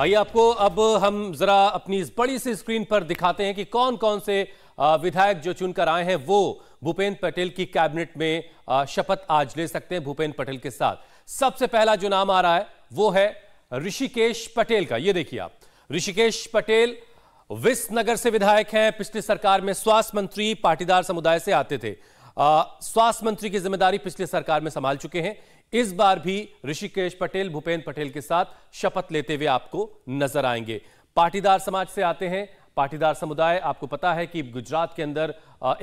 आइए आपको अब हम जरा अपनी इस बड़ी सी स्क्रीन पर दिखाते हैं कि कौन कौन से विधायक जो चुनकर आए हैं वो भूपेंद्र पटेल की कैबिनेट में शपथ आज ले सकते हैं भूपेंद्र पटेल के साथ सबसे पहला जो नाम आ रहा है वो है ऋषिकेश पटेल का ये देखिए आप ऋषिकेश पटेल नगर से विधायक हैं पिछली सरकार में स्वास्थ्य मंत्री पाटीदार समुदाय से आते थे स्वास्थ्य मंत्री की जिम्मेदारी पिछली सरकार में संभाल चुके हैं इस बार भी ऋषिकेश पटेल भूपेंद्र पटेल के साथ शपथ लेते हुए आपको नजर आएंगे पाटीदार समाज से आते हैं पाटीदार समुदाय आपको पता है कि गुजरात के अंदर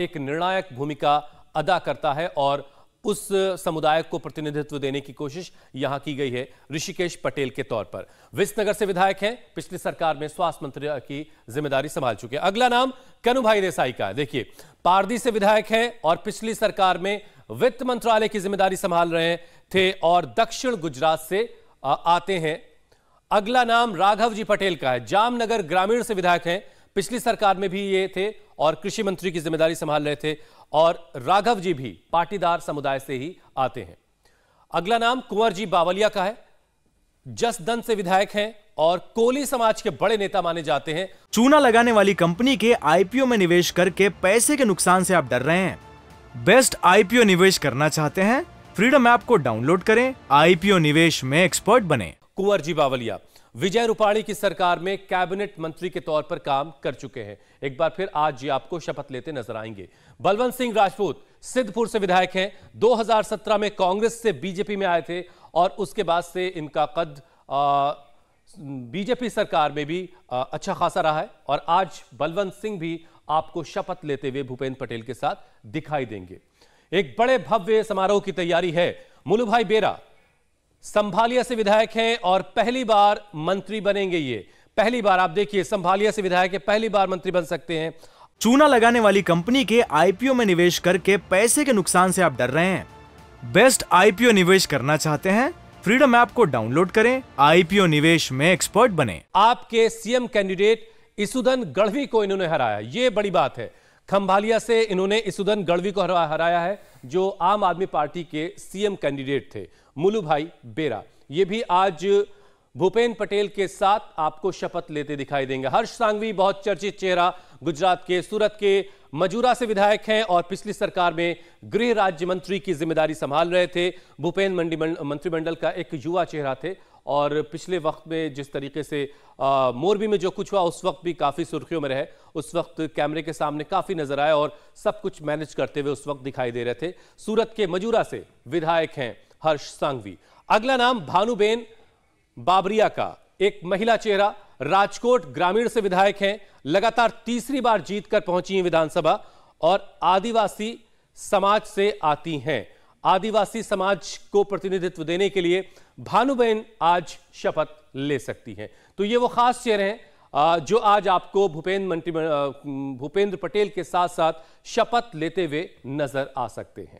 एक निर्णायक भूमिका अदा करता है और उस समुदाय को प्रतिनिधित्व देने की कोशिश यहां की गई है ऋषिकेश पटेल के तौर पर विसनगर से विधायक हैं पिछली सरकार में स्वास्थ्य मंत्री की जिम्मेदारी संभाल चुके हैं अगला नाम कनुभाई देसाई का है देखिए पारदी से विधायक हैं और पिछली सरकार में वित्त मंत्रालय की जिम्मेदारी संभाल रहे हैं थे और दक्षिण गुजरात से आते हैं अगला नाम राघव जी पटेल का है जामनगर ग्रामीण से विधायक हैं पिछली सरकार में भी ये थे और कृषि मंत्री की जिम्मेदारी संभाल रहे थे और राघव जी भी पाटीदार समुदाय से ही आते हैं अगला नाम कुंवर जी बावलिया का है जसदन से विधायक हैं और कोली समाज के बड़े नेता माने जाते हैं चूना लगाने वाली कंपनी के आईपीओ में निवेश करके पैसे के नुकसान से आप डर रहे हैं बेस्ट आईपीओ निवेश करना चाहते हैं फ्रीडम ऐप को डाउनलोड करें आईपीओ निवेश में एक्सपर्ट बने कुंवर जी बावलिया विजय रूपाणी की सरकार में कैबिनेट मंत्री के तौर पर काम कर चुके हैं एक बार फिर आज ये आपको शपथ लेते नजर आएंगे बलवंत सिंह राजपूत सिद्धपुर से विधायक हैं 2017 में कांग्रेस से बीजेपी में आए थे और उसके बाद से इनका कद आ, बीजेपी सरकार में भी आ, अच्छा खासा रहा है और आज बलवंत सिंह भी आपको शपथ लेते हुए भूपेंद्र पटेल के साथ दिखाई देंगे एक बड़े भव्य समारोह की तैयारी है मुलू भाई बेरा संभालिया से विधायक हैं और पहली बार मंत्री बनेंगे ये पहली बार आप देखिए संभालिया से विधायक है पहली बार मंत्री बन सकते हैं चूना लगाने वाली कंपनी के आईपीओ में निवेश करके पैसे के नुकसान से आप डर रहे हैं बेस्ट आईपीओ निवेश करना चाहते हैं फ्रीडम ऐप को डाउनलोड करें आईपीओ निवेश में एक्सपर्ट बने आपके सीएम कैंडिडेट इसुदन गढ़वी को इन्होंने हराया ये बड़ी बात है खंभालिया से इन्होंने इसुदन गढ़वी को हराया है जो आम आदमी पार्टी के सीएम कैंडिडेट थे मुलू भाई बेरा ये भी आज भूपेन पटेल के साथ आपको शपथ लेते दिखाई देंगे हर्ष सांघवी बहुत चर्चित चेहरा गुजरात के सूरत के मजूरा से विधायक हैं और पिछली सरकार में गृह राज्य मंत्री की जिम्मेदारी संभाल रहे थे भूपेन मंडी मंत्रिमंडल का एक युवा चेहरा थे और पिछले वक्त में जिस तरीके से मोरबी में जो कुछ हुआ उस वक्त भी काफ़ी सुर्खियों में रहे उस वक्त कैमरे के सामने काफ़ी नजर आए और सब कुछ मैनेज करते हुए उस वक्त दिखाई दे रहे थे सूरत के मजूरा से विधायक हैं हर्ष सांघवी अगला नाम भानुबेन बाबरिया का एक महिला चेहरा राजकोट ग्रामीण से विधायक हैं लगातार तीसरी बार जीतकर पहुंची हैं विधानसभा और आदिवासी समाज से आती हैं आदिवासी समाज को प्रतिनिधित्व देने के लिए भानुबेन आज शपथ ले सकती हैं तो ये वो खास चेहरे हैं जो आज आपको भूपेंद्र मंत्री भूपेंद्र पटेल के साथ साथ शपथ लेते हुए नजर आ सकते हैं